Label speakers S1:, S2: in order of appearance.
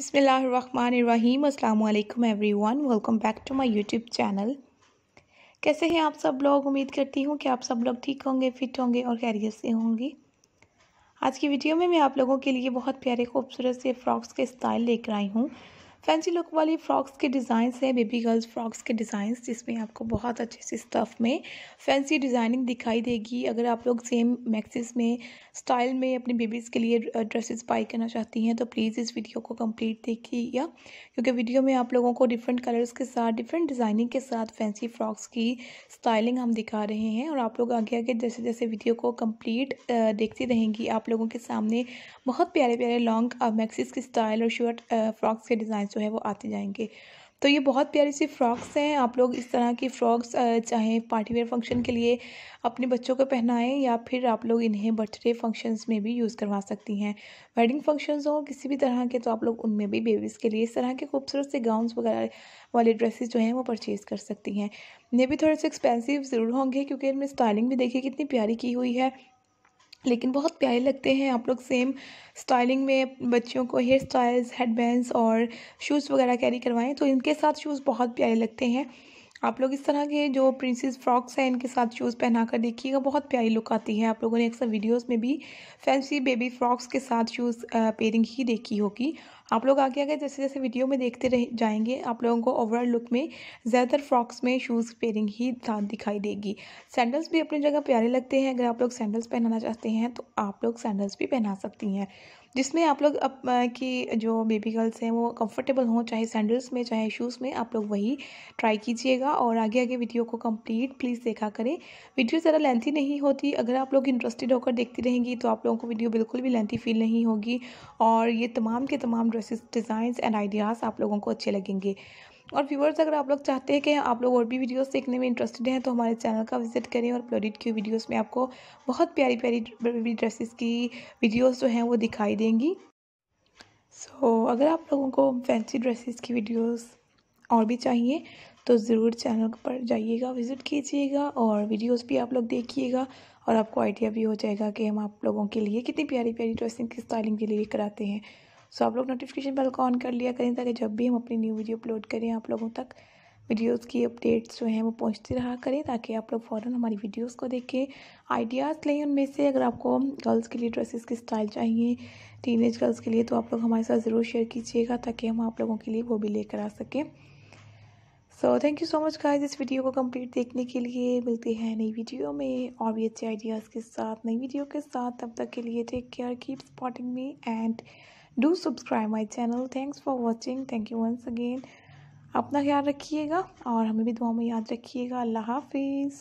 S1: बिसमीम अल्लाम every one welcome back to my YouTube channel कैसे हैं आप सब लोग उम्मीद करती हूँ कि आप सब लोग ठीक होंगे फिट होंगे और खैरियत से होंगे आज की वीडियो में मैं आप लोगों के लिए बहुत प्यारे खूबसूरत से फ्रॉक्स के स्टाइल लेकर आई हूँ फैंसी लुक वाली फ्रॉक्स के डिज़ाइंस हैं बेबी गर्ल्स फ्रॉक्स के डिज़ाइंस जिसमें आपको बहुत अच्छे से स्टफ़ में फैंसी डिज़ाइनिंग दिखाई देगी अगर आप लोग सेम मैक्सिस में स्टाइल में अपनी बेबीज़ के लिए ड्रेसेस बाई करना चाहती हैं तो प्लीज़ इस वीडियो को कम्प्लीट देखिएगा क्योंकि वीडियो में आप लोगों को डिफरेंट कलर्स के साथ डिफरेंट डिज़ाइनिंग के साथ फैंसी फ्रॉक्स की स्टाइलिंग हम दिखा रहे हैं और आप लोग आगे आगे जैसे जैसे वीडियो को कम्प्लीट देखती रहेंगी आप लोगों के सामने बहुत प्यारे प्यारे लॉन्ग मैक्सिस की स्टाइल और शर्ट फ्रॉक्स के डिज़ाइन जो है वो आते जाएंगे तो ये बहुत प्यारी सी फ्रॉक्स हैं आप लोग इस तरह की फ़्रॉक्स चाहे पार्टी वेयर फंक्शन के लिए अपने बच्चों को पहनाएं या फिर आप लोग इन्हें बर्थडे फंक्शंस में भी यूज़ करवा सकती हैं वेडिंग फंक्शंस हो किसी भी तरह के तो आप लोग उनमें भी बेबीज़ के लिए इस तरह के खूबसूरत से गाउन्स वगैरह वाले ड्रेसेस जो हैं वो परचेज़ कर सकती हैं ये भी थोड़े से एक्सपेंसिव ज़रूर होंगे क्योंकि इनमें स्टाइलिंग भी देखिए कितनी प्यारी की हुई है लेकिन बहुत प्यारे लगते हैं आप लोग सेम स्टाइलिंग में बच्चियों को हेयर स्टाइल्स हेड और शूज़ वगैरह कैरी करवाएं तो इनके साथ शूज़ बहुत प्यारे लगते हैं आप लोग इस तरह के जो प्रिंसेस फ्रॉक्स हैं इनके साथ शूज़ पहना कर देखिएगा बहुत प्यारी लुक आती है आप लोगों ने अक्सर वीडियोस में भी फैंसी बेबी फ्रॉक्स के साथ शूज़ पेयरिंग ही देखी होगी आप लोग आगे आगे जैसे जैसे वीडियो में देखते रह जाएंगे आप लोगों को ओवरऑल लुक में ज़्यादातर फ्रॉक्स में शूज़ पेयरिंग ही दिखाई देगी सैंडल्स भी अपनी जगह प्यारे लगते हैं अगर आप लोग सैंडल्स पहनाना चाहते हैं तो आप लोग सैंडल्स भी पहना सकती हैं जिसमें आप लोग अप की जो बेबी गर्ल्स हैं वो कंफर्टेबल हों चाहे सैंडल्स में चाहे शूज़ में आप लोग वही ट्राई कीजिएगा और आगे आगे वीडियो को कंप्लीट प्लीज़ देखा करें वीडियो ज़रा लेंथी नहीं होती अगर आप लोग इंटरेस्टेड होकर देखती रहेंगी तो आप लोगों को वीडियो बिल्कुल भी लेंथी फील नहीं होगी और ये तमाम के तमाम dress dresses designs and ideas आप लोगों को अच्छे लगेंगे और व्यूवर्स अगर आप लोग चाहते हैं कि आप लोग और भी वीडियोस देखने में इंटरेस्टेड हैं तो हमारे चैनल का विजिट करें और प्लोडिट की वीडियोस में आपको बहुत प्यारी प्यारी ड्रेसेस की वीडियोस जो हैं वो दिखाई देंगी सो so, अगर आप लोगों को फैंसी ड्रेसेस की वीडियोस और भी चाहिए तो ज़रूर चैनल पर जाइएगा विज़िट कीजिएगा और वीडियोज़ भी आप लोग देखिएगा और आपको आइडिया भी हो जाएगा कि हम आप लोगों के लिए कितनी प्यारी प्यारी ड्रेसिंग की स्टाइलिंग के लिए कराते हैं सो आप लोग नोटिफिकेशन बेल को ऑन कर लिया करें ताकि जब भी हम अपनी न्यू वीडियो अपलोड करें आप लोगों तक वीडियोस की अपडेट्स जो हैं वो पहुंचती रहा करें ताकि आप लोग फ़ौरन हमारी वीडियोस को देखें आइडियाज़ लें उनमें से अगर आपको गर्ल्स के लिए ड्रेसेस की स्टाइल चाहिए टीन गर्ल्स के लिए तो आप लोग हमारे साथ ज़रूर शेयर कीजिएगा ताकि हम आप लोगों के लिए वो भी लेकर आ सकें so thank you so much guys इस वीडियो को कंप्लीट देखने के लिए मिलते हैं नई वीडियो में और भी अच्छे आइडियाज़ के साथ नई वीडियो के साथ तब तक के लिए take care keep spotting me and do subscribe my channel thanks for watching thank you once again अपना ख्याल रखिएगा और हमें भी दुआ में याद रखिएगा अल्लाह हाफिज़